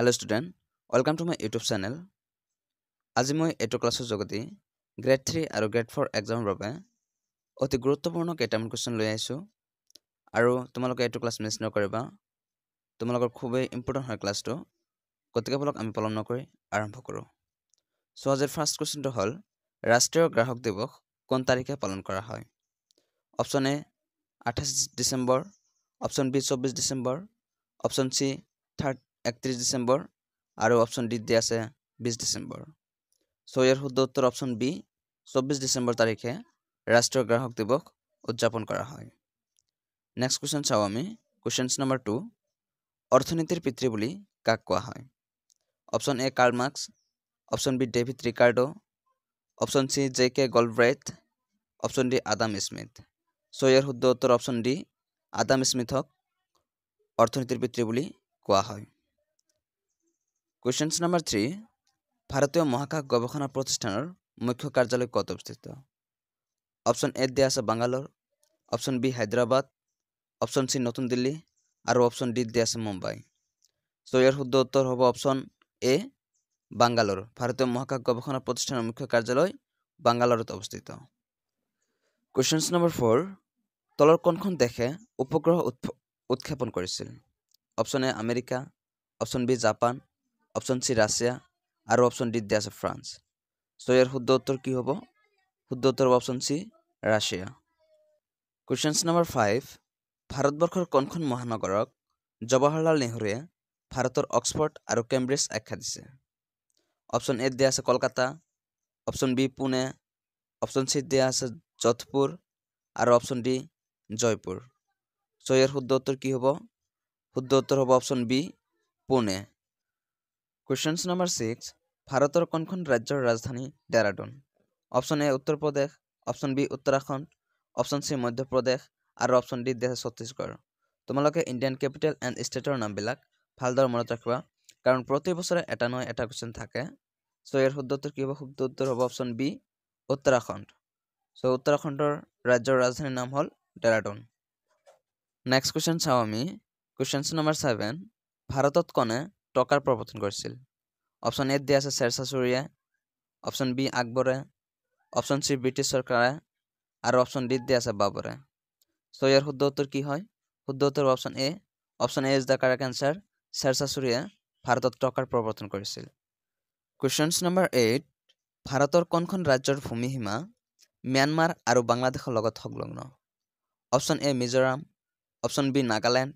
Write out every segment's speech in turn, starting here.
hello' students welcome to my YouTube channel আজি মই এইটো ক্লাছৰ যোগেদি গ্ৰেড থ্ৰী আৰু গ্ৰেড ফ'ৰ এক্সামৰ বাবে অতি গুৰুত্বপূৰ্ণ কেইটামান কুৱেশ্যন লৈ আহিছোঁ আৰু তোমালোকে এইটো ক্লাছ মিছ নকৰিবা তোমালোকৰ খুবেই ইম্পৰ্টেণ্ট হয় ক্লাছটো গতিকে বলক আমি পলম নকৰি আৰম্ভ কৰোঁ চ' আজিৰ ফাৰ্ষ্ট কুৱেশ্যনটো হ'ল ৰাষ্ট্ৰীয় গ্ৰাহক দিৱস কোন তাৰিখে পালন কৰা হয় অপশ্যন এ আঠাইছ ডিচেম্বৰ অপশ্যন বি চৌব্বিছ ডিচেম্বৰ অপশ্যন চি থাৰ্ড একত্রিশ ডিসেম্বর আর অপশন ডি দিয়ে আছে বিশ ডিসেম্বর সো ইয়ার শুদ্ধ উত্তর অপশন বি চব্বিশ ডিসেম্বর তারিখে রাষ্ট্রীয় গ্রাহক দিবস উদযাপন করা হয় নেক্সট কুয়েশন চাও আমি কুয়েশনস নম্বর টু অর্থনীতির পিতৃ বলে কাক কোয়া হয় option A Karl Marx option B David Ricardo option C J K Galbraith option D Adam Smith so ইয়ার শুদ্ধ উত্তর অপশন ডি আদাম স্মিথক অর্থনীতির পিতৃ বলে কোয়া হয় কোয়েশ্চেন্স নাম্বার থ্রি ভারতীয় মহাকাশ গৱেষণা প্ৰতিষ্ঠানৰ মুখ্য কাৰ্যালয় ক'ত অৱস্থিত অপশ্যন এ দিয়া আছে Bangalore option B Hyderabad option C নতুন দিল্লী আৰু অপশ্যন ডি দিয়া আছে মুম্বাই চ' ইয়াৰ শুদ্ধ উত্তৰ হ'ব অপশ্যন এ বাংগালোৰ ভাৰতীয় মহাকাশ গৱেষণা প্ৰতিষ্ঠানৰ মুখ্য কাৰ্যালয় বাংগালোৰত অৱস্থিত কুৱেশ্যনছ নম্বৰ ফ'ৰ তলৰ কোনখন দেশে উপগ্ৰহ উৎক্ষেপণ কৰিছিল option A America option B Japan option C Russia আৰু অপশ্যন ডি দিয়া আছে ফ্ৰান্স চ' ইয়াৰ শুদ্ধ উত্তৰ কি হ'ব শুদ্ধ উত্তৰ হ'ব option C Russia questions number five ভাৰতবৰ্ষৰ কণখন মহানগৰক জৱাহৰলাল নেহৰুৱে ভাৰতৰ অক্সফৰ্ড আৰু কেম্ব্ৰিজ আখ্যা দিছে অপশ্যন এ দিয়া আছে Kolkata option B Pune option চিত দিয়া আছে যোধপুৰ আৰু অপশ্যন ডি জয়পুৰ চ' ইয়াৰ শুদ্ধ উত্তৰ কি হ'ব শুদ্ধ উত্তৰ হ'ব option B Pune questions number six ভাৰতৰ কোনখন ৰাজ্যৰ ৰাজধানী Dehradun option A Uttar Pradesh option B Uttarakhand option C Madhya Pradesh আৰু অপশ্যন ডি দেশ ছত্তিশগড় তোমালোকে ইণ্ডিয়ান কেপিটেল এণ্ড ষ্টেটৰ নামবিলাক ভালদৰে মনত ৰাখিবা কাৰণ প্ৰতি বছৰে এটা নহয় এটা কুৱেশ্যন থাকে চ' ইয়াৰ শুদ্ধ উত্তৰ কি হ'ব শুদ্ধ উত্তৰ হ'ব অপশ্যন বি উত্তৰাখণ্ড চ' উত্তৰাখণ্ডৰ ৰাজ্যৰ ৰাজধানীৰ নাম হ'ল ডেৰাডুন নেক্সট কুৱেশ্যন চাওঁ আমি কুৱেশ্যনছ নম্বৰ ছেভেন ভাৰতত কোনে টকাৰ প্ৰৱৰ্তন কৰিছিল অপশ্যন এত দিয়া আছে শ্বেৰশ্বাহ চুৰিয়া অপশ্যন বি আকবৰে অপশ্যন চি ব্ৰিটিছ চৰকাৰে আৰু অপশ্যন ডিত দিয়া আছে বাবৰে চ' ইয়াৰ শুদ্ধ উত্তৰ কি হয় শুদ্ধ উত্তৰ option A option A is the correct answer Sher Shah চুৰিয়াই ভাৰতত টকাৰ প্ৰৱৰ্তন কৰিছিল কুৱেশ্যনছ নম্বৰ এইট ভাৰতৰ কোনখন ৰাজ্যৰ ভূমিসীমা ম্যানমাৰ আৰু বাংলাদেশৰ লগত সংলগ্ন option A Mizoram option B Nagaland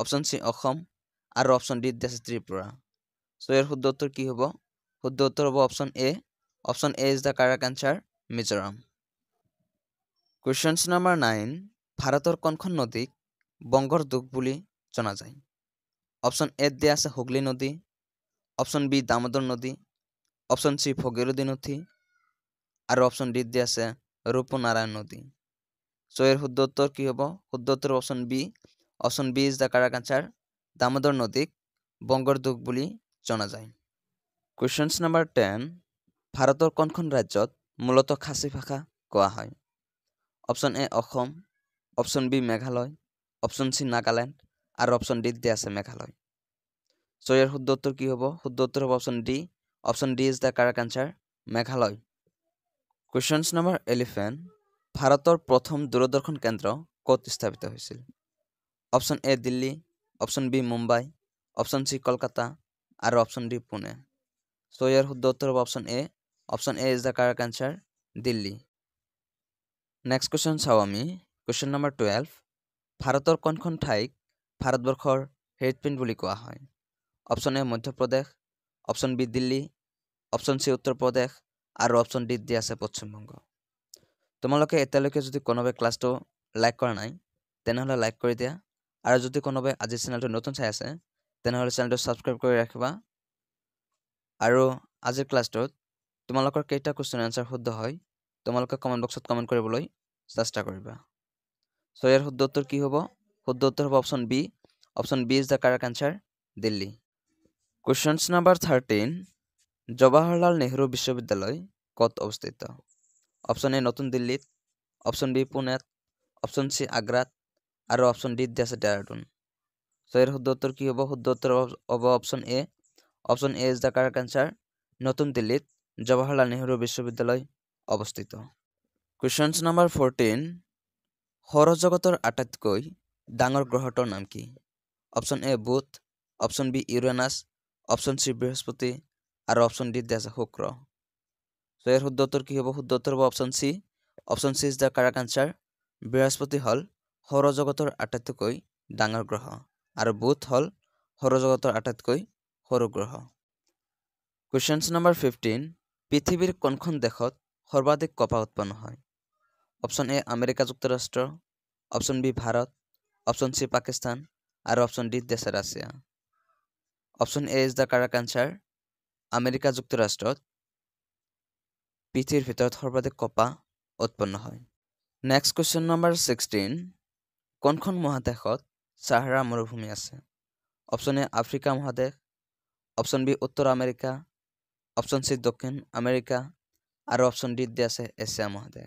option C Assam আর অপশন ডি দিয়েছে ত্রিপুরা সো এর শুদ্ধ উত্তর কি হ'ব শুদ্ধ উত্তর হব option A option A is the correct answer Mizoram questions number nine ভাৰতৰ কোনখন নদীক বংগৰ দুঃখ বুলি জনা যায় অপশ্যন এ দিয়ে আছে হুগলী নদী অপশ্যন বি দামোদৰ নদী অপশ্যন সি ভগীৰথী নদী আৰু অপশ্যন ডি দিয়ে আছে রূপনারায়ণ নদী সো এর শুদ্ধ উত্তর কি হ'ব শুদ্ধ উত্তর option B option B is the correct answer Damodar নদীক বঙ্গরদুগ বলে জনা যায় কুয়েশনস নাম্বার টেন ভারতের কনখন রাজ্য মূলত খাসি ভাষা কোয়া হয় option A Assam option B Meghalaya option C Nagaland আর অপশন ডি দিয়ে আছে মেঘালয় সো ইয়ার শুদ্ধ উত্তর কি হব শুদ্ধ উত্তর হব option D option D is the correct answer Meghalaya questions number eleven ভারতের প্রথম দূরদর্শন কেন্দ্র কত স্থাপিত হয়েছিল option A Delhi option B Mumbai option C Kolkata আর অপশন ডি পুনে সো শুদ্ধ উত্তর হবে option A option A is the correct answer Delhi next question চাওঁ আমি কুৱেশ্যন নম্বৰ টুৱেল্ভ ভাৰতৰ কোনখন ঠাইক ভাৰতবৰ্ষৰ হেডপিণ্ড বুলি কোৱা হয় option A Madhya Pradesh option B Delhi option C Uttar Pradesh আৰু অপশ্যন ডিত আছে পশ্চিমবংগ তোমালোকে এতিয়ালৈকে যদি কোনোবাই ক্লাছটো লাইক কৰা নাই তেনেহ'লে লাইক কৰি দিয়া আৰু যদি কোনোবাই আজি চেনেলটো নতুন চাই আছে তেনেহ'লে চেনেলটো ছাবস্ক্ৰাইব কৰি ৰাখিবা আৰু আজিৰ ক্লাছটোত তোমালোকৰ কেইটা কুৱেশ্যন এনচাৰ শুদ্ধ হয় তোমালোকে কমেণ্ট বক্সত কমেণ্ট কৰিবলৈ চেষ্টা কৰিবা চ' ইয়াৰ শুদ্ধ উত্তৰ কি হ'ব শুদ্ধ উত্তৰ হ'ব option B option B is the correct answer Delhi questions number thirteen Jawaharlal Nehru বিশ্ববিদ্যালয় ক'ত অৱস্থিত অপশ্যন এ নতুন দিল্লীত অপশ্যন বি পুনেত অপশ্যন চি আগ্ৰাত আৰু অপশ্যন ডিত দি আছে ডেৰাডুন চ' ইয়াৰ শুদ্ধ উত্তৰ কি হ'ব শুদ্ধ উত্তৰ হ'ব option A option A is the correct answer নতুন দিল্লীত জৱাহৰলাল নেহৰু বিশ্ববিদ্যালয় অৱস্থিত কুৱেশ্যনছ নম্বৰ ফ'ৰটিন সৌৰজগতৰ আটাইতকৈ ডাঙৰ গ্ৰহটোৰ নাম কি অপশ্যন এ বুথ option B Uranus option C বৃহস্পতি আৰু অপশ্যন ডিত দি আছে শুক্ৰ চ' ইয়াৰ শুদ্ধ উত্তৰ কি হ'ব শুদ্ধ উত্তৰ হ'ব option C option C is the correct answer বৃহস্পতি হ'ল সৌৰজগতৰ আটাইতকৈ ডাঙৰ গ্ৰহ আৰু বুথ হ'ল সৌৰজগতৰ আটাইতকৈ সৰু গ্ৰহ কুৱেশ্যনছ নম্বৰ ফিফটিন পৃথিৱীৰ কোনখন দেশত সৰ্বাধিক কপাহ উৎপন্ন হয় অপশ্যন এ আমেৰিকা যুক্তৰাষ্ট্ৰ option B Bharat option C Pakistan আৰু অপশ্যন ডি দেশে Russia option A is the correct answer America যুক্তৰাষ্ট্ৰত পৃথিৱীৰ ভিতৰত সৰ্বাধিক কপাহ উৎপন্ন হয় নেক্সট কুৱেশ্যন নম্বৰ ছিক্সটিন কোনখন মহাদেশত চাহাৰা মৰুভূমি আছে অপশ্যন এ আফ্ৰিকা মহাদেশ অপশ্যন বি উত্তৰ আমেৰিকা অপশ্যন চি দক্ষিণ আমেৰিকা আৰু অপশ্যন ডিত দি আছে এছিয়া মহাদেশ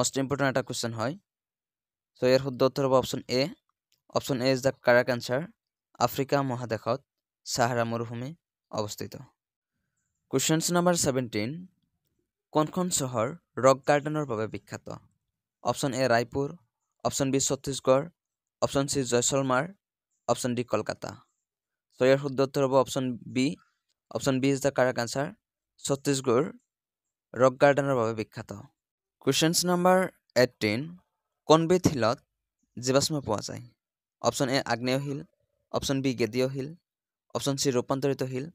মষ্ট ইম্পৰ্টেণ্ট এটা কুৱেশ্যন হয় চ' ইয়াৰ শুদ্ধ উত্তৰ হ'ব option A option A is the correct answer Africa মহাদেশত চাহাৰা মৰুভূমি অৱস্থিত কুৱেশ্যনছ নাম্বাৰ ছেভেণ্টিন কোনখন চহৰ ৰক গাৰ্ডেনৰ বাবে বিখ্যাত option A Raipur option B Chhattisgarh option C Jaisalmer option D Kolkata so' ইয়াৰ শুদ্ধ উত্তৰ হ'ব option B option B is the correct answer Chhattisgarh rock গাৰ্ডেনৰ বাবে বিখ্যাত কুৱেশ্যনছ নাম্বাৰ এইটিন কোনবিধ শিলত জীৱাশ্ম পোৱা যায় অপশ্যন এ আগ্নেয় শিল অপশ্যন বি গেদীয় শিল অপশ্যন চি ৰূপান্তৰিত শিল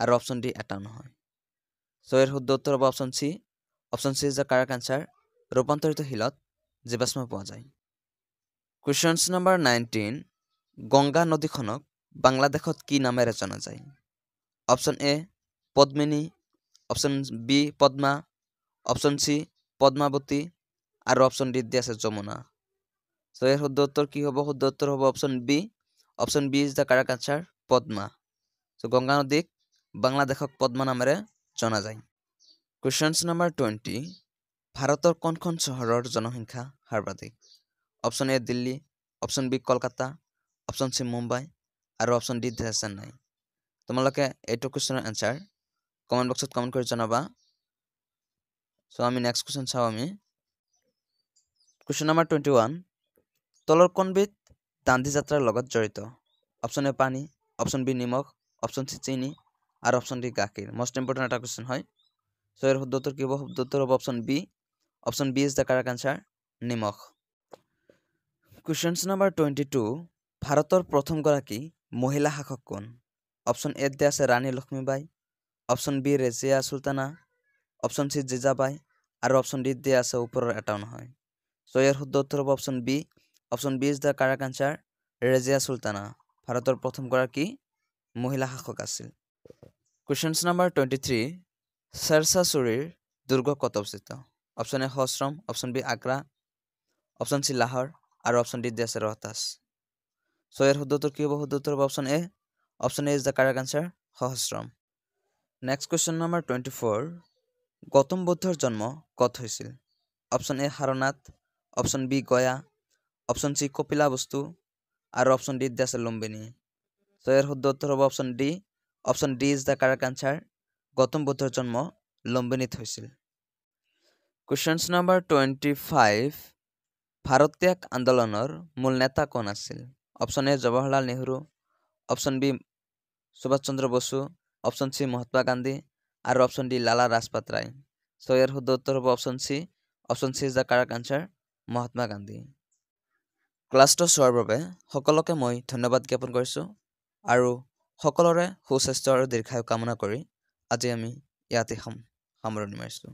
আৰু অপশ্যন ডি এটা নহয় চ' ইয়াৰ শুদ্ধ উত্তৰ হ'ব option C option C is the correct answer ৰূপান্তৰিত শিলত জীৱাশ্ম পোৱা যায় কুয়েশনস নম্বৰ নাইনটিন গংগা নদীখনক বাংলাদেশত কি নামেৰে জনা যায় option A Padmini option B Padma option C Padmavati আৰু অপশ্যন ডিত দি আছে যমুনা চ' ইয়াৰ শুদ্ধ উত্তৰ কি হ'ব শুদ্ধ উত্তৰ হ'ব option B option B is the correct answer Padma so' Ganga নদীক বাংলাদেশক পদ্মা নামেৰে জনা যায় কুৱেশ্যনছ নম্বৰ টুৱেণ্টি ভাৰতৰ কোনখন চহৰৰ জনসংখ্যা সৰ্বাধিক option A Delhi option B Kolkata option C Mumbai আৰু অপশ্যন ডি চেন্নাই তোমালোকে এইটো কুৱেশ্যনৰ এনচাৰ কমেণ্ট বক্সত কমেণ্ট কৰি জনাবা চ' আমি নেক্সট কুৱেশ্যন চাওঁ আমি কুৱেশ্যন নাম্বাৰ টুৱেণ্টি ওৱান তলৰ কণবিধ দাণ্ডী যাত্ৰাৰ লগত জড়িত অপশ্যন এ পানী অপশ্যন বি নিমখ অপশ্যন চি চিনি আৰু অপশ্যন ডি গাখীৰ মষ্ট ইম্পৰ্টেণ্ট এটা কুৱেশ্যন হয় চ' ইয়াৰ শুদ্ধ উত্তৰ কি হ'ব শুদ্ধ উত্তৰ হ'ব option B option B is the correct answer নিমখ কুৱেশ্যনছ নম্বৰ টুৱেণ্টি টু ভাৰতৰ প্ৰথমগৰাকী মহিলা শাসক কোন অপশ্যন এত দিয়া আছে Rani Lakshmibai option B Razia Sultana option C Jijabai আৰু অপশ্যন ডিত দিয়া আছে ওপৰৰ এটাও নহয় চ' ইয়াৰ শুদ্ধ উত্তৰ হ'ব option B option B is the correct answer Razia Sultana ভাৰতৰ প্ৰথমগৰাকী মহিলা শাসক আছিল questions number twenty three Sher Shah চুৰীৰ দুৰ্গ কত অৱস্থিত option A Sasaram option B Agra option C Lahore আৰু অপশ্যন ডিত দি আছে ৰহতাছ চ' ইয়াৰ শুদ্ধোত্তৰ কি হ'ব শুদ্ধোত্তৰ হ'ব option A option A is the correct answer Sasaram next question number twenty four Gautam বুদ্ধৰ জন্ম ক'ত হৈছিল option A Sarnath option B Gaya option C Kapilavastu আৰু অপশ্যন ডিত দি আছে লুম্বিনী চ' ইয়াৰ শুদ্ধোত্তৰ হ'ব option D option D is the correct answer Gautam বুদ্ধৰ জন্ম লুম্বিনীত হৈছিল কুৱেশ্যনছ নম্বৰ টুৱেণ্টি ফাইভ ভাৰত ত্যাগ আন্দোলনৰ মূল নেতা কোন আছিল option A Jawaharlal Nehru option B Subhash Chandra Bose option C Mahatma Gandhi আৰু option D Lala Lajpat Rai so' ইয়াৰ শুদ্ধ উত্তৰ হ'ব option C option C is the correct answer Mahatma Gandhi ক্লাছটো চোৱাৰ বাবে সকলোকে মই ধন্যবাদ জ্ঞাপন কৰিছোঁ আৰু সকলোৰে সুস্বাস্থ্য আৰু দীৰ্ঘায়ু কামনা কৰি আজি আমি ইয়াতে সামৰণি মাৰিছোঁ